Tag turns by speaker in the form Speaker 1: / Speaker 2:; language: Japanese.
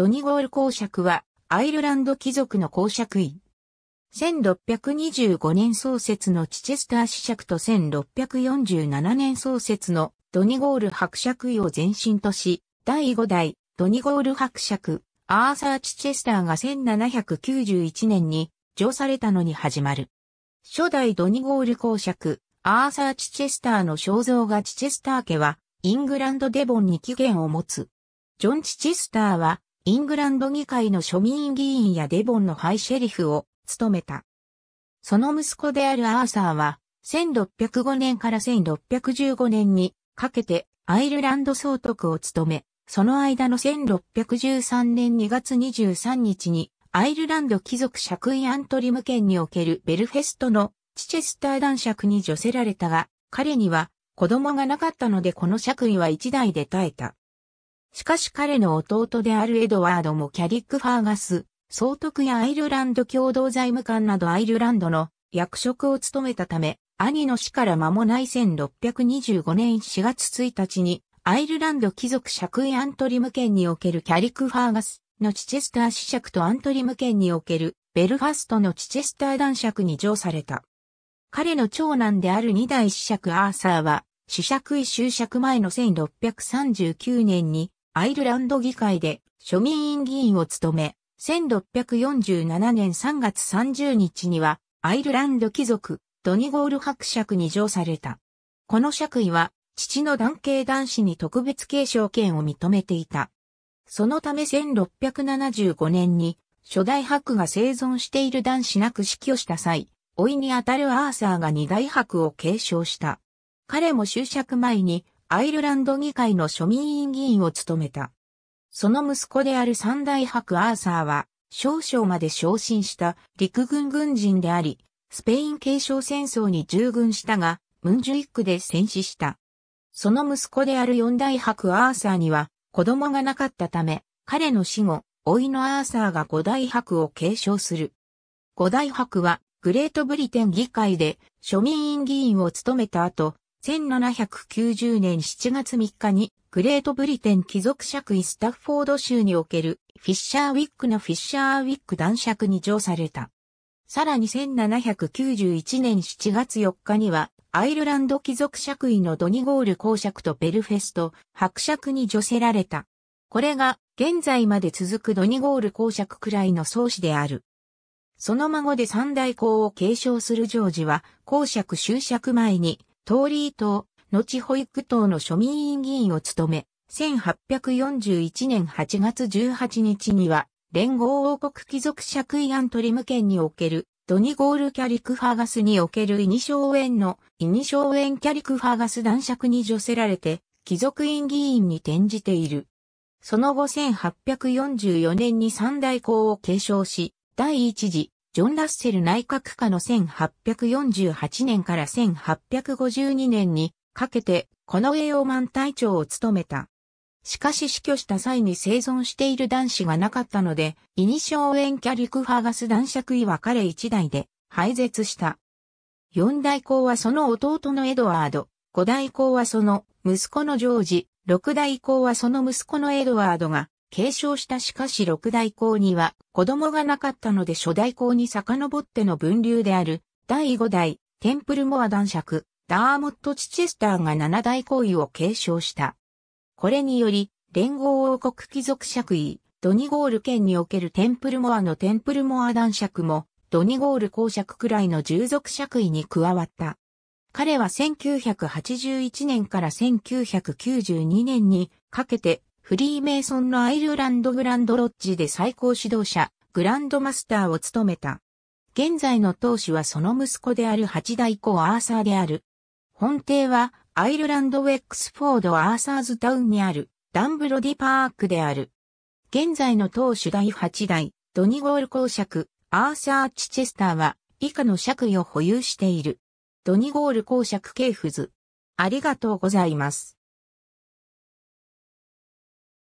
Speaker 1: ドニゴール公爵はアイルランド貴族の公爵位。1625年創設のチチェスター子爵と1647年創設のドニゴール伯爵位を前身とし、第5代ドニゴール伯爵、アーサー・チチェスターが1791年に上されたのに始まる。初代ドニゴール公爵、アーサー・チチェスターの肖像がチチェスター家は、イングランドデボンに起源を持つ。ジョン・チチェスターは、イングランド議会の庶民議員やデボンのハイシェリフを務めた。その息子であるアーサーは、1605年から1615年にかけてアイルランド総督を務め、その間の1613年2月23日にアイルランド貴族爵位アントリム県におけるベルフェストのチチェスター男爵に除せられたが、彼には子供がなかったのでこの爵位は一代で耐えた。しかし彼の弟であるエドワードもキャリック・ファーガス、総督やアイルランド共同財務官などアイルランドの役職を務めたため、兄の死から間もない1625年4月1日に、アイルランド貴族爵位アントリム県におけるキャリック・ファーガスのチチェスター子爵とアントリム県におけるベルファストのチチェスター男爵に上された。彼の長男である二代子爵アーサーは、子爵位就爵前の1639年にアイルランド議会で庶民院議員を務め、1647年3月30日には、アイルランド貴族、ドニゴール伯爵に上された。この爵位は、父の男系男子に特別継承権を認めていた。そのため1675年に、初代伯が生存している男子なく死去した際、老いにあたるアーサーが二代伯を継承した。彼も就職前にアイルランド議会の庶民委員議員を務めた。その息子である三大伯アーサーは、少々まで昇進した陸軍軍人であり、スペイン継承戦争に従軍したが、ムンジュイックで戦死した。その息子である四大伯アーサーには子供がなかったため、彼の死後、老いのアーサーが五大伯を継承する。五大伯はグレートブリテン議会で庶民院議員を務めた後、1790年7月3日にグレートブリテン貴族爵位スタッフォード州におけるフィッシャーウィックのフィッシャーウィック男爵に乗された。さらに1791年7月4日にはアイルランド貴族爵位のドニゴール公爵とベルフェスト伯爵に乗せられた。これが現在まで続くドニゴール公爵くらいの創始である。その孫で三大公を継承するジョージは公爵就爵前にトーリー党、後保育党の庶民委員議員を務め、1841年8月18日には、連合王国貴族爵位アントリム県における、ドニゴール・キャリク・ファーガスにおけるイニショエンの、イニショエン・キャリク・ファーガス男爵に除せられて、貴族院議員に転じている。その後1844年に三大公を継承し、第一次ジョン・ラッセル内閣下の1848年から1852年にかけて、この栄養満隊長を務めた。しかし死去した際に生存している男子がなかったので、イニショーエンキャリクファーガス男爵位は彼一代で廃絶した。四代公はその弟のエドワード、五代公はその息子のジョージ、六代公はその息子のエドワードが継承したしかし六代公には子供がなかったので初代公に遡っての分流である第五代テンプルモア男爵ダーモット・チチェスターが七代公位を継承した。これにより連合王国貴族爵位ドニゴール県におけるテンプルモアのテンプルモア男爵もドニゴール公爵くらいの従属爵位に加わった。彼は1981年から1992年にかけてフリーメイソンのアイルランドグランドロッジで最高指導者、グランドマスターを務めた。現在の当主はその息子である八代子アーサーである。本邸はアイルランドウェックスフォードアーサーズタウンにあるダンブロディパークである。現在の当主第八代ドニゴール公爵アーサー・チチェスターは以下の爵位を保有している。ドニゴール公爵系譜図。ありがとうございます。